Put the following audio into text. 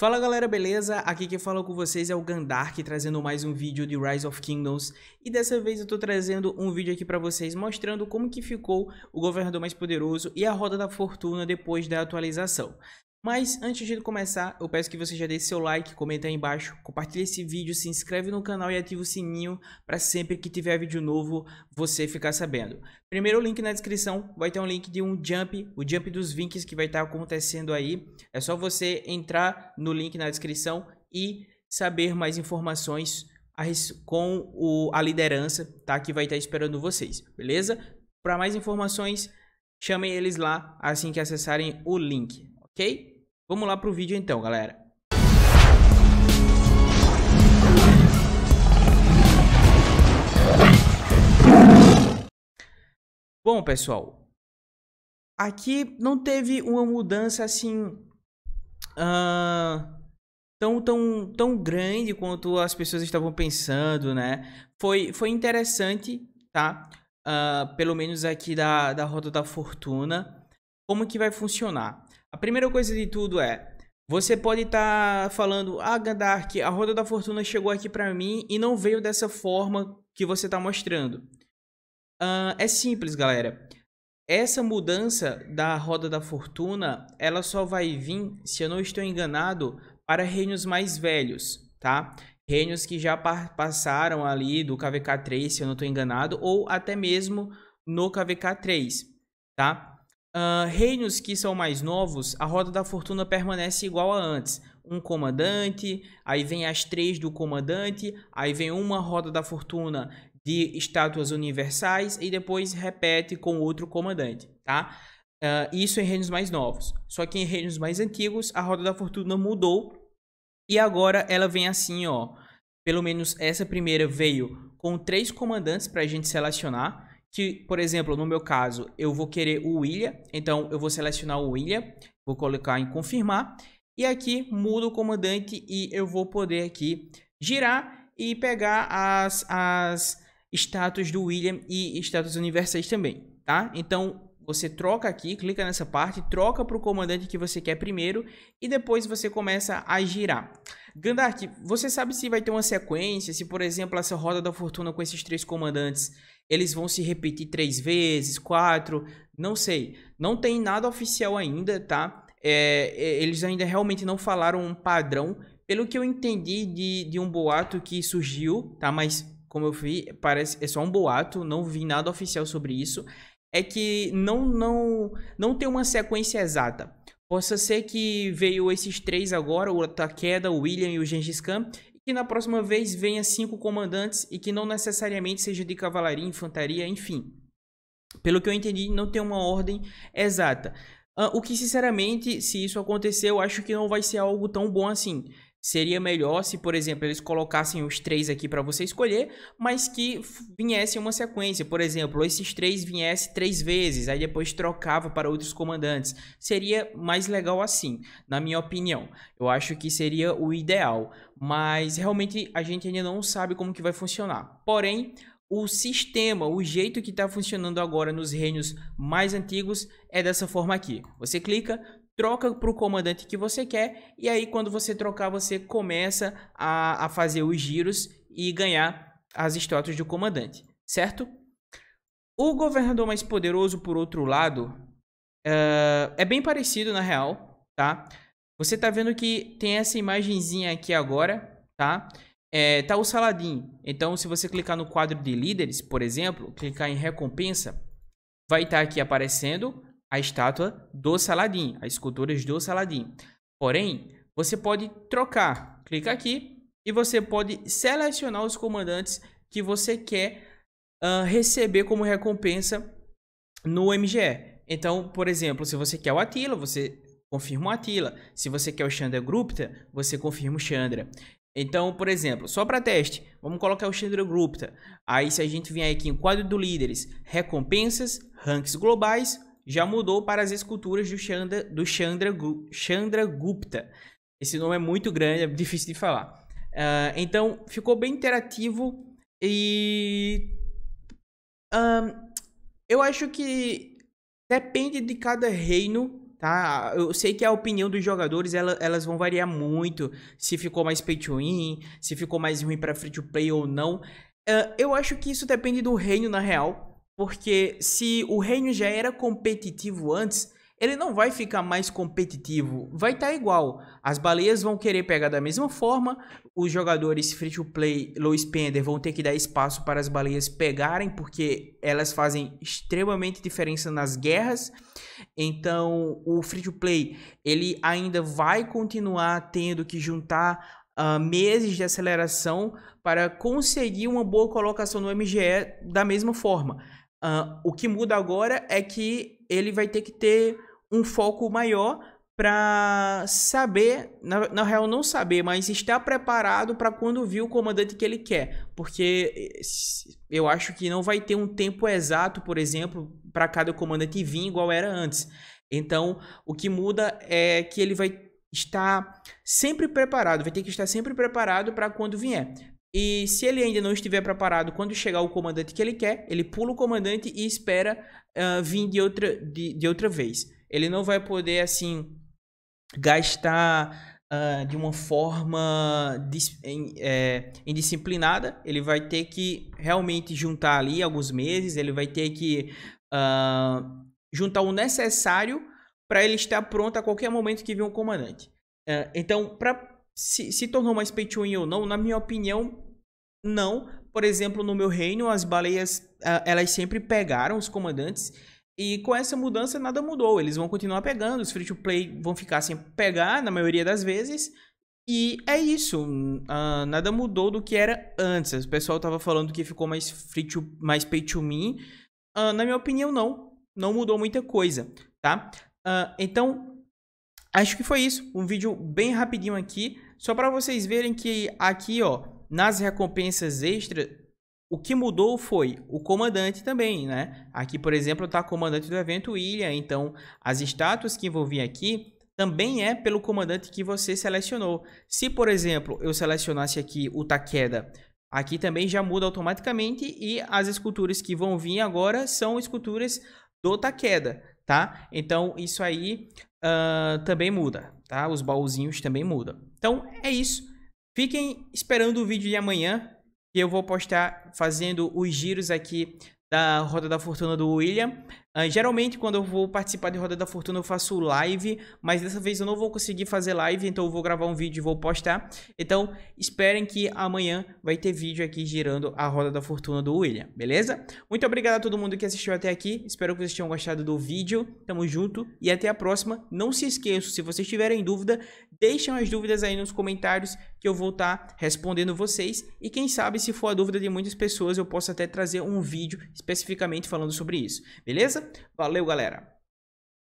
Fala galera, beleza? Aqui quem fala com vocês é o Gandark, trazendo mais um vídeo de Rise of Kingdoms. E dessa vez eu tô trazendo um vídeo aqui pra vocês mostrando como que ficou o governador mais poderoso e a roda da fortuna depois da atualização. Mas antes de começar, eu peço que você já deixe seu like, comente aí embaixo, compartilhe esse vídeo, se inscreve no canal e ative o sininho para sempre que tiver vídeo novo você ficar sabendo. Primeiro link na descrição vai ter um link de um jump, o jump dos vinks que vai estar tá acontecendo aí. É só você entrar no link na descrição e saber mais informações com o, a liderança tá? que vai estar tá esperando vocês, beleza? Para mais informações, chamem eles lá assim que acessarem o link, ok? Vamos lá pro vídeo então, galera. Bom, pessoal, aqui não teve uma mudança assim uh, tão, tão, tão grande quanto as pessoas estavam pensando, né? Foi, foi interessante, tá? Uh, pelo menos aqui da, da Rota da Fortuna, como que vai funcionar? A primeira coisa de tudo é, você pode estar tá falando, ah, Gandark, a Roda da Fortuna chegou aqui para mim e não veio dessa forma que você está mostrando. Uh, é simples, galera. Essa mudança da Roda da Fortuna, ela só vai vir, se eu não estou enganado, para reinos mais velhos, tá? Reinos que já passaram ali do KVK 3, se eu não estou enganado, ou até mesmo no KVK 3, tá? Uh, reinos que são mais novos, a roda da fortuna permanece igual a antes. Um comandante, aí vem as três do comandante, aí vem uma roda da fortuna de estátuas universais e depois repete com outro comandante, tá? Uh, isso em reinos mais novos. Só que em reinos mais antigos, a roda da fortuna mudou e agora ela vem assim, ó. Pelo menos essa primeira veio com três comandantes para a gente selecionar que, por exemplo, no meu caso, eu vou querer o William, então eu vou selecionar o William, vou colocar em confirmar, e aqui mudo o comandante e eu vou poder aqui girar e pegar as, as status do William e status universais também, tá? Então, você troca aqui, clica nessa parte, troca para o comandante que você quer primeiro e depois você começa a girar. Gandark, você sabe se vai ter uma sequência, se por exemplo essa roda da fortuna com esses três comandantes eles vão se repetir três vezes, quatro, não sei. Não tem nada oficial ainda, tá? É, é, eles ainda realmente não falaram um padrão. Pelo que eu entendi de, de um boato que surgiu, tá? Mas como eu vi, parece é só um boato, não vi nada oficial sobre isso. É que não não não tem uma sequência exata. Possa ser que veio esses três agora, o Takeda, o William e o Gengis Khan, que na próxima vez venha cinco comandantes e que não necessariamente seja de cavalaria, infantaria, enfim. Pelo que eu entendi, não tem uma ordem exata. Ah, o que, sinceramente, se isso acontecer, eu acho que não vai ser algo tão bom assim. Seria melhor se, por exemplo, eles colocassem os três aqui para você escolher, mas que viesse uma sequência. Por exemplo, esses três viesse três vezes, aí depois trocava para outros comandantes. Seria mais legal assim, na minha opinião. Eu acho que seria o ideal, mas realmente a gente ainda não sabe como que vai funcionar. Porém, o sistema, o jeito que está funcionando agora nos reinos mais antigos é dessa forma aqui. Você clica, troca para o comandante que você quer e aí quando você trocar você começa a, a fazer os giros e ganhar as estátuas do comandante, certo? O governador mais poderoso, por outro lado, uh, é bem parecido na real, tá? Você tá vendo que tem essa imagenzinha aqui agora, tá? É, tá o Saladin. Então, se você clicar no quadro de líderes, por exemplo, clicar em recompensa, vai estar tá aqui aparecendo a estátua do Saladin, as esculturas do Saladin. Porém, você pode trocar. Clica aqui e você pode selecionar os comandantes que você quer uh, receber como recompensa no MGE. Então, por exemplo, se você quer o Atila, você confirma o Atila. Se você quer o Chandra Gupta, você confirma o Chandra. Então, por exemplo, só para teste, vamos colocar o Chandra Gupta. Aí, se a gente vier aqui em quadro do líderes, recompensas, ranks globais, já mudou para as esculturas do, Chandra, do Chandra, Chandra Gupta. Esse nome é muito grande, é difícil de falar. Uh, então, ficou bem interativo e. Um, eu acho que depende de cada reino tá? Eu sei que a opinião dos jogadores ela, elas vão variar muito se ficou mais pay to win, se ficou mais ruim para free to play ou não. Uh, eu acho que isso depende do reino na real, porque se o reino já era competitivo antes, ele não vai ficar mais competitivo, vai estar tá igual. As baleias vão querer pegar da mesma forma, os jogadores free to play, low spender vão ter que dar espaço para as baleias pegarem, porque elas fazem extremamente diferença nas guerras. Então, o free to play, ele ainda vai continuar tendo que juntar uh, meses de aceleração para conseguir uma boa colocação no MGE da mesma forma. Uh, o que muda agora é que ele vai ter que ter um foco maior para saber, na, na, real não saber, mas estar preparado para quando vir o comandante que ele quer, porque eh, eu acho que não vai ter um tempo exato, por exemplo, para cada comandante vir igual era antes. Então, o que muda é que ele vai estar sempre preparado, vai ter que estar sempre preparado para quando vier. E se ele ainda não estiver preparado, quando chegar o comandante que ele quer, ele pula o comandante e espera uh, vir de outra, de, de outra vez. Ele não vai poder, assim, gastar Uh, de uma forma dis em, é, indisciplinada, ele vai ter que realmente juntar ali alguns meses, ele vai ter que uh, juntar o necessário para ele estar pronto a qualquer momento que vir um comandante. Uh, então, para se, se tornou mais pay to win ou não, na minha opinião, não. Por exemplo, no meu reino, as baleias ah, elas sempre pegaram os comandantes. E com essa mudança nada mudou. Eles vão continuar pegando, os free to play vão ficar sem pegar na maioria das vezes. E é isso. Uh, nada mudou do que era antes. O pessoal tava falando que ficou mais free to, mais pay to win. Uh, na minha opinião, não. Não mudou muita coisa, tá? Uh, então, acho que foi isso. Um vídeo bem rapidinho aqui. Só para vocês verem que aqui, ó, nas recompensas extras, o que mudou foi o comandante também, né? Aqui, por exemplo, está comandante do evento Ilha, então as estátuas que envolvem aqui também é pelo comandante que você selecionou. Se, por exemplo, eu selecionasse aqui o Takeda, aqui também já muda automaticamente e as esculturas que vão vir agora são esculturas do Takeda, tá? Então, isso aí uh, também muda, tá? Os baúzinhos também mudam. Então é isso. Fiquem esperando o vídeo de amanhã, que eu vou postar fazendo os giros aqui da Roda da Fortuna do William. Uh, geralmente, quando eu vou participar de Roda da Fortuna, eu faço live, mas dessa vez eu não vou conseguir fazer live, então eu vou gravar um vídeo e vou postar. Então, esperem que amanhã vai ter vídeo aqui girando a Roda da Fortuna do William, beleza? Muito obrigado a todo mundo que assistiu até aqui, espero que vocês tenham gostado do vídeo, tamo junto e até a próxima. Não se esqueçam, se vocês tiverem dúvida, deixem as dúvidas aí nos comentários que eu vou estar tá respondendo vocês e quem sabe, se for a dúvida de muitas pessoas, eu posso até trazer um vídeo especificamente falando sobre isso, beleza? Beleza? Valeu, galera!